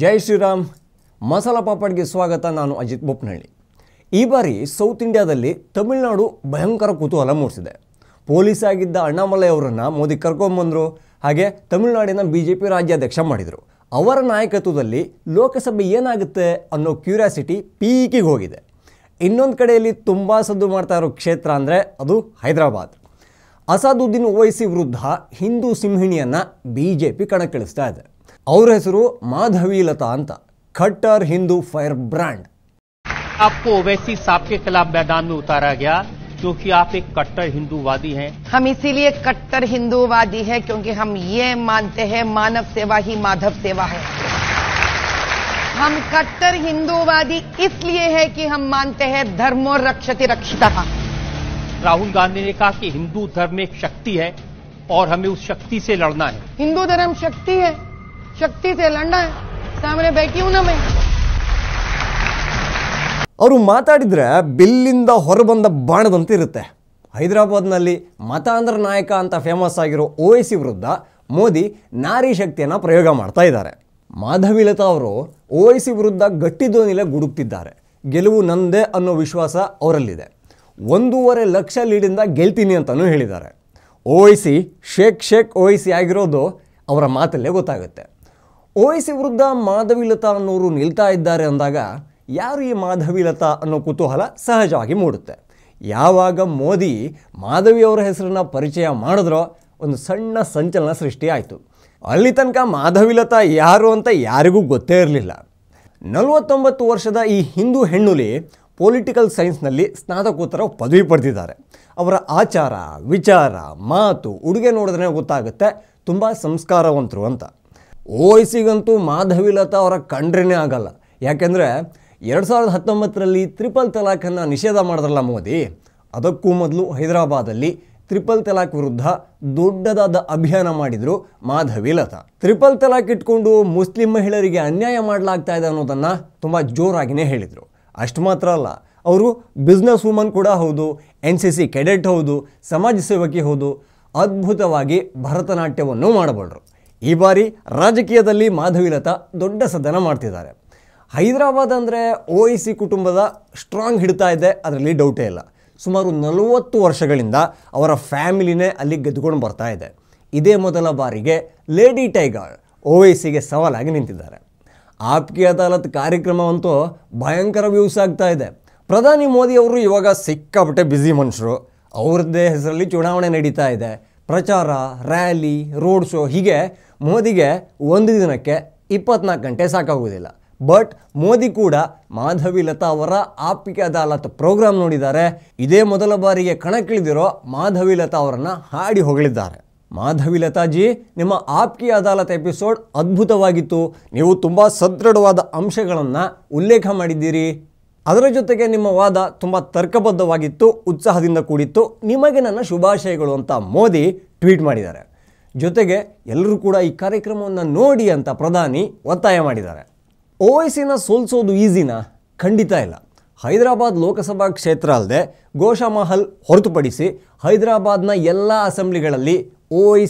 ಜೈ ಶ್ರೀರಾಮ್ ಮಸಾಲ ಪಾಪಡ್ಗೆ ಸ್ವಾಗತ ನಾನು ಅಜಿತ್ ಬೊಪ್ನಹಳ್ಳಿ ಈ ಬಾರಿ ಸೌತ್ ಇಂಡಿಯಾದಲ್ಲಿ ತಮಿಳುನಾಡು ಭಯಂಕರ ಕುತೂಹಲ ಮೂಡಿಸಿದೆ ಪೊಲೀಸ್ ಆಗಿದ್ದ ಅಣ್ಣಾಮಲೈ ಅವರನ್ನು ಮೋದಿ ಕರ್ಕೊಂಬಂದರು ಹಾಗೆ ತಮಿಳುನಾಡಿನ ಬಿ ಜೆ ಪಿ ರಾಜ್ಯಾಧ್ಯಕ್ಷ ಮಾಡಿದರು ಅವರ ನಾಯಕತ್ವದಲ್ಲಿ ಲೋಕಸಭೆ ಏನಾಗುತ್ತೆ ಅನ್ನೋ ಕ್ಯೂರಿಯಾಸಿಟಿ ಪೀಕಿಗೆ ಹೋಗಿದೆ ಇನ್ನೊಂದು ಕಡೆಯಲ್ಲಿ ತುಂಬ ಸದ್ದು ಮಾಡ್ತಾ ಇರೋ ಕ್ಷೇತ್ರ ಅಂದರೆ ಅದು ಹೈದರಾಬಾದ್ ಅಸಾದುದ್ದೀನ್ ಓವೈಸಿ ವಿರುದ್ಧ ಹಿಂದೂ ಸಿಂಹಿಣಿಯನ್ನು ಬಿ ಜೆ ಪಿ ಕಣಕ್ಕಿಳಿಸ್ತಾ ಇದೆ और ಹೆಸರು माधवी लता ಅಂತ खट्टर हिंदू फायर ब्रांड आपको ओवैसी साहब के खिलाफ मैदान में उतारा गया क्योंकि आप एक कट्टर हिंदूवादी हैं हम इसीलिए कट्टर हिंदूवादी हैं क्योंकि हम ये मानते हैं मानव सेवा ही माधव सेवा है हम कट्टर हिंदूवादी इसलिए है कि हम मानते हैं और रक्षति रक्षिता राहुल गांधी ने कहा कि हिंदू धर्म एक शक्ति है और हमें उस शक्ति से लड़ना है हिंदू धर्म शक्ति है शक्ति से है सामने बैठी ना मैं ಅವರು ಮಾತಾಡಿದ್ರೆ ಬಿಲ್ಲಿಂದ ಹೊರಬಂದ ಹೈದರಾಬಾದ್ ಹೈದರಾಬಾದ್ನಲ್ಲಿ ಮತಾಂಧ್ರ ನಾಯಕ ಅಂತ ಫೇಮಸ್ ಆಗಿರೋ ಓವೈಸಿ ವಿರುದ್ಧ ಮೋದಿ ನಾರಿ ಶಕ್ತಿಯನ್ನ ಪ್ರಯೋಗ ಮಾಡ್ತಾ ಇದ್ದಾರೆ ಲತಾ ಅವರು ಓವೈಸಿ ವಿರುದ್ಧ ಗಟ್ಟಿ ಗುಡುಕ್ತಿದ್ದಾರೆ ಗೆಲುವು ನಂದೇ ಅನ್ನೋ ವಿಶ್ವಾಸ ಅವರಲ್ಲಿದೆ ಒಂದೂವರೆ ಲಕ್ಷ ಲೀಡಿಂದ ಗೆಲ್ತೀನಿ ಅಂತಲೂ ಹೇಳಿದ್ದಾರೆ ಓವೈಸಿ ಶೇಖ್ ಶೇಕ್ ಓವೈಸಿ ಆಗಿರೋದು ಅವರ ಮಾತಲ್ಲೇ ಗೊತ್ತಾಗುತ್ತೆ ಓವೈಸಿ ವಿರುದ್ಧ ಮಾಧವಿಲತಾ ಅನ್ನೋರು ನಿಲ್ತಾ ಇದ್ದಾರೆ ಅಂದಾಗ ಯಾರು ಈ ಮಾಧವಿಲತಾ ಅನ್ನೋ ಕುತೂಹಲ ಸಹಜವಾಗಿ ಮೂಡುತ್ತೆ ಯಾವಾಗ ಮೋದಿ ಮಾಧವಿ ಅವರ ಹೆಸರನ್ನು ಪರಿಚಯ ಮಾಡಿದ್ರೋ ಒಂದು ಸಣ್ಣ ಸಂಚಲನ ಸೃಷ್ಟಿಯಾಯಿತು ಅಲ್ಲಿ ತನಕ ಮಾಧವಿಲತಾ ಯಾರು ಅಂತ ಯಾರಿಗೂ ಗೊತ್ತೇ ಇರಲಿಲ್ಲ ನಲವತ್ತೊಂಬತ್ತು ವರ್ಷದ ಈ ಹಿಂದೂ ಹೆಣ್ಣುಲಿ ಪೊಲಿಟಿಕಲ್ ಸೈನ್ಸ್ನಲ್ಲಿ ಸ್ನಾತಕೋತ್ತರ ಪದವಿ ಪಡೆದಿದ್ದಾರೆ ಅವರ ಆಚಾರ ವಿಚಾರ ಮಾತು ಉಡುಗೆ ನೋಡಿದ್ರೆ ಗೊತ್ತಾಗುತ್ತೆ ತುಂಬ ಸಂಸ್ಕಾರವಂತರು ಅಂತ ಓಯ್ಸಿಗಂತೂ ಮಾಧವಿ ಲತಾ ಅವರ ಕಂಡ್ರೇ ಆಗಲ್ಲ ಯಾಕೆಂದರೆ ಎರಡು ಸಾವಿರದ ಹತ್ತೊಂಬತ್ತರಲ್ಲಿ ತ್ರಿಪಲ್ ತಲಾಖನ್ನು ನಿಷೇಧ ಮಾಡಿದ್ರಲ್ಲ ಮೋದಿ ಅದಕ್ಕೂ ಮೊದಲು ಹೈದರಾಬಾದಲ್ಲಿ ತ್ರಿಪಲ್ ತಲಾಖ್ ವಿರುದ್ಧ ದೊಡ್ಡದಾದ ಅಭಿಯಾನ ಮಾಡಿದರು ಮಾಧವಿ ಲತಾ ತ್ರಿಪಲ್ ತಲಾಖ್ ಇಟ್ಕೊಂಡು ಮುಸ್ಲಿಂ ಮಹಿಳೆಯರಿಗೆ ಅನ್ಯಾಯ ಮಾಡಲಾಗ್ತಾ ಇದೆ ಅನ್ನೋದನ್ನು ತುಂಬ ಜೋರಾಗಿಯೇ ಹೇಳಿದರು ಅಷ್ಟು ಮಾತ್ರ ಅಲ್ಲ ಅವರು ಬಿಸ್ನೆಸ್ ವುಮನ್ ಕೂಡ ಹೌದು ಎನ್ ಸಿ ಸಿ ಕೆಡೆಟ್ ಹೌದು ಸಮಾಜ ಸೇವಕಿ ಹೌದು ಅದ್ಭುತವಾಗಿ ಭರತನಾಟ್ಯವನ್ನು ಮಾಡಬಲ್ಲರು ಈ ಬಾರಿ ರಾಜಕೀಯದಲ್ಲಿ ಮಾಧವಿ ಲತಾ ದೊಡ್ಡ ಸದನ ಮಾಡ್ತಿದ್ದಾರೆ ಹೈದರಾಬಾದ್ ಅಂದರೆ ಒ ಸಿ ಕುಟುಂಬದ ಸ್ಟ್ರಾಂಗ್ ಹಿಡ್ತಾ ಇದೆ ಅದರಲ್ಲಿ ಡೌಟೇ ಇಲ್ಲ ಸುಮಾರು ನಲವತ್ತು ವರ್ಷಗಳಿಂದ ಅವರ ಫ್ಯಾಮಿಲಿನೇ ಅಲ್ಲಿ ಗೆದ್ದುಕೊಂಡು ಬರ್ತಾ ಇದೆ ಇದೇ ಮೊದಲ ಬಾರಿಗೆ ಲೇಡಿ ಟೈಗರ್ ಒ ವೈ ಸಿಗೆ ಸವಾಲಾಗಿ ನಿಂತಿದ್ದಾರೆ ಆಪ್ಕಿ ಅದಾಲತ್ ಕಾರ್ಯಕ್ರಮವಂತೂ ಭಯಂಕರ ವ್ಯೂಸ್ ಆಗ್ತಾ ಇದೆ ಪ್ರಧಾನಿ ಮೋದಿ ಅವರು ಇವಾಗ ಸಿಕ್ಕಾಪಟ್ಟೆ ಬ್ಯುಸಿ ಮನುಷ್ಯರು ಅವ್ರದ್ದೇ ಹೆಸರಲ್ಲಿ ಚುನಾವಣೆ ನಡೀತಾ ಇದೆ ಪ್ರಚಾರ ರ್ಯಾಲಿ ರೋಡ್ ಶೋ ಹೀಗೆ ಮೋದಿಗೆ ಒಂದು ದಿನಕ್ಕೆ ಇಪ್ಪತ್ನಾಲ್ಕು ಗಂಟೆ ಸಾಕಾಗುವುದಿಲ್ಲ ಬಟ್ ಮೋದಿ ಕೂಡ ಮಾಧವಿ ಲತಾ ಅವರ ಆಪ್ಕಿ ಅದಾಲತ್ ಪ್ರೋಗ್ರಾಮ್ ನೋಡಿದ್ದಾರೆ ಇದೇ ಮೊದಲ ಬಾರಿಗೆ ಕಣಕ್ಕಿಳಿದಿರೋ ಮಾಧವಿ ಲತಾ ಅವರನ್ನು ಹಾಡಿ ಹೊಗಳಿದ್ದಾರೆ ಮಾಧವಿ ಲತಾಜಿ ನಿಮ್ಮ ಆಪ್ಕಿ ಅದಾಲತ್ ಎಪಿಸೋಡ್ ಅದ್ಭುತವಾಗಿತ್ತು ನೀವು ತುಂಬ ಸದೃಢವಾದ ಅಂಶಗಳನ್ನು ಉಲ್ಲೇಖ ಮಾಡಿದ್ದೀರಿ ಅದರ ಜೊತೆಗೆ ನಿಮ್ಮ ವಾದ ತುಂಬ ತರ್ಕಬದ್ಧವಾಗಿತ್ತು ಉತ್ಸಾಹದಿಂದ ಕೂಡಿತ್ತು ನಿಮಗೆ ನನ್ನ ಶುಭಾಶಯಗಳು ಅಂತ ಮೋದಿ ಟ್ವೀಟ್ ಮಾಡಿದ್ದಾರೆ ಜೊತೆಗೆ ಎಲ್ಲರೂ ಕೂಡ ಈ ಕಾರ್ಯಕ್ರಮವನ್ನು ನೋಡಿ ಅಂತ ಪ್ರಧಾನಿ ಒತ್ತಾಯ ಮಾಡಿದ್ದಾರೆ ಓವೈಸಿನ ಸೋಲ್ಸೋದು ಈಸಿನ ಖಂಡಿತ ಇಲ್ಲ ಹೈದರಾಬಾದ್ ಲೋಕಸಭಾ ಕ್ಷೇತ್ರ ಅಲ್ಲದೆ ಗೋಶಾಮಹಲ್ ಹೊರತುಪಡಿಸಿ ಹೈದರಾಬಾದ್ನ ಎಲ್ಲ ಅಸೆಂಬ್ಲಿಗಳಲ್ಲಿ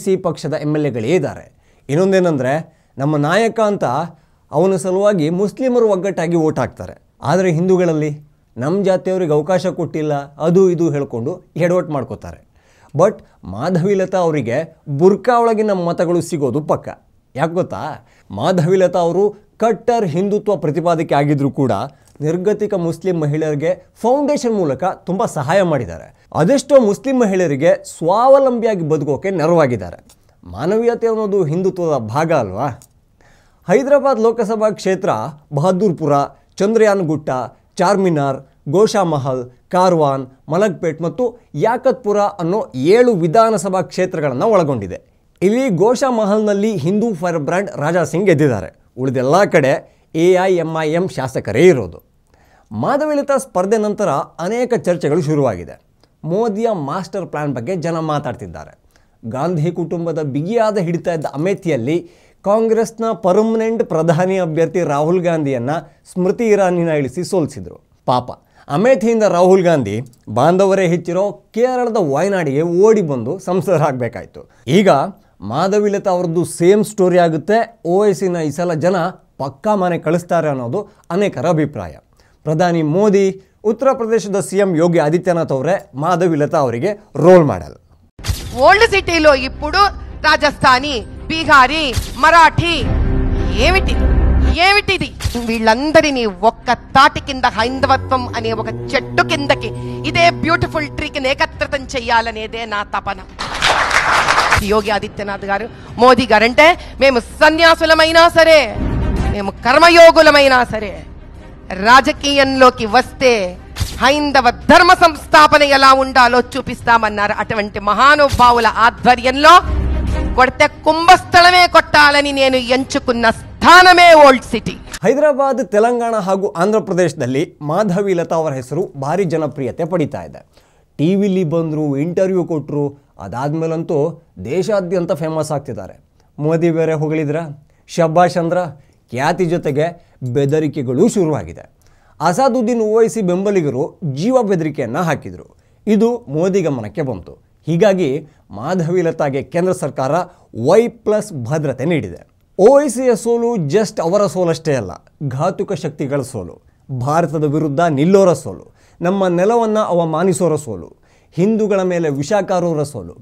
ಸಿ ಪಕ್ಷದ ಎಮ್ ಎಲ್ ಎಗಳೇ ಇದ್ದಾರೆ ಇನ್ನೊಂದೇನೆಂದರೆ ನಮ್ಮ ನಾಯಕ ಅಂತ ಅವನ ಸಲುವಾಗಿ ಮುಸ್ಲಿಮರು ಒಗ್ಗಟ್ಟಾಗಿ ಓಟ್ ಹಾಕ್ತಾರೆ ಆದರೆ ಹಿಂದೂಗಳಲ್ಲಿ ನಮ್ಮ ಜಾತಿಯವರಿಗೆ ಅವಕಾಶ ಕೊಟ್ಟಿಲ್ಲ ಅದು ಇದು ಹೇಳಿಕೊಂಡು ಎಡವಟ್ ಮಾಡ್ಕೋತಾರೆ ಬಟ್ ಮಾಧವಿಲತಾ ಅವರಿಗೆ ಬುರ್ಕಾ ಒಳಗಿನ ಮತಗಳು ಸಿಗೋದು ಪಕ್ಕ ಯಾಕೆ ಗೊತ್ತಾ ಮಾಧವಿಲತಾ ಅವರು ಕಟ್ಟರ್ ಹಿಂದುತ್ವ ಪ್ರತಿಪಾದಕಿ ಆಗಿದ್ರೂ ಕೂಡ ನಿರ್ಗತಿಕ ಮುಸ್ಲಿಂ ಮಹಿಳೆಯರಿಗೆ ಫೌಂಡೇಶನ್ ಮೂಲಕ ತುಂಬ ಸಹಾಯ ಮಾಡಿದ್ದಾರೆ ಅದೆಷ್ಟೋ ಮುಸ್ಲಿಂ ಮಹಿಳೆಯರಿಗೆ ಸ್ವಾವಲಂಬಿಯಾಗಿ ಬದುಕೋಕೆ ನೆರವಾಗಿದ್ದಾರೆ ಮಾನವೀಯತೆ ಅನ್ನೋದು ಹಿಂದುತ್ವದ ಭಾಗ ಅಲ್ವಾ ಹೈದರಾಬಾದ್ ಲೋಕಸಭಾ ಕ್ಷೇತ್ರ ಬಹದ್ದೂರ್ಪುರ ಚಂದ್ರಯಾನಗುಟ್ಟ ಚಾರ್ಮಿನಾರ್ ಗೋಶಾಮಹಲ್ ಕಾರ್ವಾನ್ ಮಲಗ್ಪೇಟ್ ಮತ್ತು ಯಾಕತ್ಪುರ ಅನ್ನೋ ಏಳು ವಿಧಾನಸಭಾ ಕ್ಷೇತ್ರಗಳನ್ನು ಒಳಗೊಂಡಿದೆ ಇಲ್ಲಿ ಗೋಶಾಮಹಲ್ನಲ್ಲಿ ಹಿಂದೂ ಫೈರ್ ಬ್ರ್ಯಾಂಡ್ ರಾಜಾ ಸಿಂಗ್ ಗೆದ್ದಿದ್ದಾರೆ ಉಳಿದೆಲ್ಲ ಕಡೆ A I M I M ಶಾಸಕರೇ ಇರೋದು ಮಾಧವಿಲತಾ ಸ್ಪರ್ಧೆ ನಂತರ ಅನೇಕ ಚರ್ಚೆಗಳು ಶುರುವಾಗಿದೆ ಮೋದಿಯ ಮಾಸ್ಟರ್ ಪ್ಲ್ಯಾನ್ ಬಗ್ಗೆ ಜನ ಮಾತಾಡ್ತಿದ್ದಾರೆ ಗಾಂಧಿ ಕುಟುಂಬದ ಬಿಗಿಯಾದ ಹಿಡಿತ ಇದ್ದ ಅಮೇಥಿಯಲ್ಲಿ ಕಾಂಗ್ರೆಸ್ನ ಪರ್ಮನೆಂಟ್ ಪ್ರಧಾನಿ ಅಭ್ಯರ್ಥಿ ರಾಹುಲ್ ಗಾಂಧಿಯನ್ನು ಸ್ಮೃತಿ ಇರಾನಿನ ಇಳಿಸಿ ಸೋಲಿಸಿದರು ಪಾಪ ಅಮೇಥಿಯಿಂದ ರಾಹುಲ್ ಗಾಂಧಿ ಬಾಂಧವರೇ ಹೆಚ್ಚಿರೋ ಕೇರಳದ ವಾಯ್ನಾಡಿಗೆ ಓಡಿ ಬಂದು ಸಂಸದರಾಗಬೇಕಾಯಿತು ಈಗ ಮಾಧವಿಲತಾ ಅವರದ್ದು ಸೇಮ್ ಸ್ಟೋರಿ ಆಗುತ್ತೆ ಒ ಎಸ್ಸಿನ ಈ ಸಲ ಜನ ಪಕ್ಕಾ ಮನೆ ಕಳಿಸ್ತಾರೆ ಅನ್ನೋದು ಅನೇಕರ ಅಭಿಪ್ರಾಯ ಪ್ರಧಾನಿ ಮೋದಿ ಉತ್ತರ ಪ್ರದೇಶದ ಸಿಎಂ ಯೋಗಿ ಆದಿತ್ಯನಾಥ್ ಅವರೇ ಮಾಧವಿಲತಾ ಅವರಿಗೆ ರೋಲ್ ಮಾಡಲ್ ಓಲ್ಡ್ ಸಿಟಿಲೋ ಇಪ್ಪುಡು ರಾಜಸ್ಥಾನಿ ಬಿಹಾರಿ ಮರಾಠಿ ಏಮಿಟಿ ఏమిటిది వీళ్ళందరినీ ఒక్క తాటి కింద హైందవత్వం అనే ఒక చెట్టు కిందకి ఇదే బ్యూటిఫుల్ ట్రీకి ఏకత్రితం చెయ్యాలనేదే నా తపన యోగి ఆదిత్యనాథ్ గారు మోదీ గారు అంటే మేము సన్యాసులమైనా సరే మేము కర్మయోగులమైనా సరే రాజకీయంలోకి వస్తే హైందవ ధర్మ సంస్థాపన ఎలా ఉండాలో చూపిస్తామన్నారు అటువంటి మహానుభావుల ఆధ్వర్యంలో కొడితే ಕುಂಭಸ್ಥಳವೇ ಕೊಟ್ಟಾಲ ನೀನೇನು ಎಂಚುಕುನ್ನ ಸ್ಥಾನವೇ ఓల్డ్ ಸಿಟಿ ಹೈದರಾಬಾದ್ ತೆಲಂಗಾಣ ಹಾಗೂ ಆಂಧ್ರ ಪ್ರದೇಶದಲ್ಲಿ ಮಾಧವಿ ಲತಾ ಅವರ ಹೆಸರು ಭಾರಿ ಜನಪ್ರಿಯತೆ ಪಡೀತಾ ಇದೆ ಟಿವಿಲಿ ವಿಲಿ ಬಂದರು ಇಂಟರ್ವ್ಯೂ ಕೊಟ್ಟರು ಅದಾದ್ಮೇಲಂತೂ ದೇಶಾದ್ಯಂತ ಫೇಮಸ್ ಆಗ್ತಿದ್ದಾರೆ ಮೋದಿ ಬೇರೆ ಹೊಗಳಿದ್ರ ಶಬ್ಬಾ ಚಂದ್ರ ಖ್ಯಾತಿ ಜೊತೆಗೆ ಬೆದರಿಕೆಗಳು ಶುರುವಾಗಿದೆ ಅಸಾದುದ್ದೀನ್ ಓವೈಸಿ ಬೆಂಬಲಿಗರು ಜೀವ ಬೆದರಿಕೆಯನ್ನು ಹಾಕಿದರು ಇದು ಮೋದಿ ಗಮನಕ್ಕೆ ಬಂತು ಹೀಗಾಗಿ ಮಾಧವಿ ಲತಾಗೆ ಕೇಂದ್ರ ಸರ್ಕಾರ ವೈ ಪ್ಲಸ್ ಭದ್ರತೆ ನೀಡಿದೆ ಓವೈಸಿಯ ಸೋಲು ಜಸ್ಟ್ ಅವರ ಸೋಲಷ್ಟೇ ಅಲ್ಲ ಘಾತುಕ ಶಕ್ತಿಗಳ ಸೋಲು ಭಾರತದ ವಿರುದ್ಧ ನಿಲ್ಲೋರ ಸೋಲು ನಮ್ಮ ನೆಲವನ್ನು ಅವಮಾನಿಸೋರ ಸೋಲು ಹಿಂದೂಗಳ ಮೇಲೆ ವಿಷಾಕಾರೋರ ಸೋಲು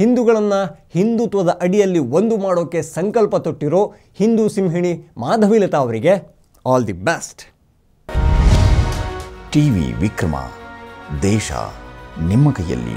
ಹಿಂದೂಗಳನ್ನು ಹಿಂದುತ್ವದ ಅಡಿಯಲ್ಲಿ ಒಂದು ಮಾಡೋಕ್ಕೆ ಸಂಕಲ್ಪ ತೊಟ್ಟಿರೋ ಹಿಂದೂ ಸಿಂಹಿಣಿ ಮಾಧವಿಲತಾ ಅವರಿಗೆ all the best TV Vikrama ದೇಶ ನಿಮ್ಮ ಕೈಯಲ್ಲಿ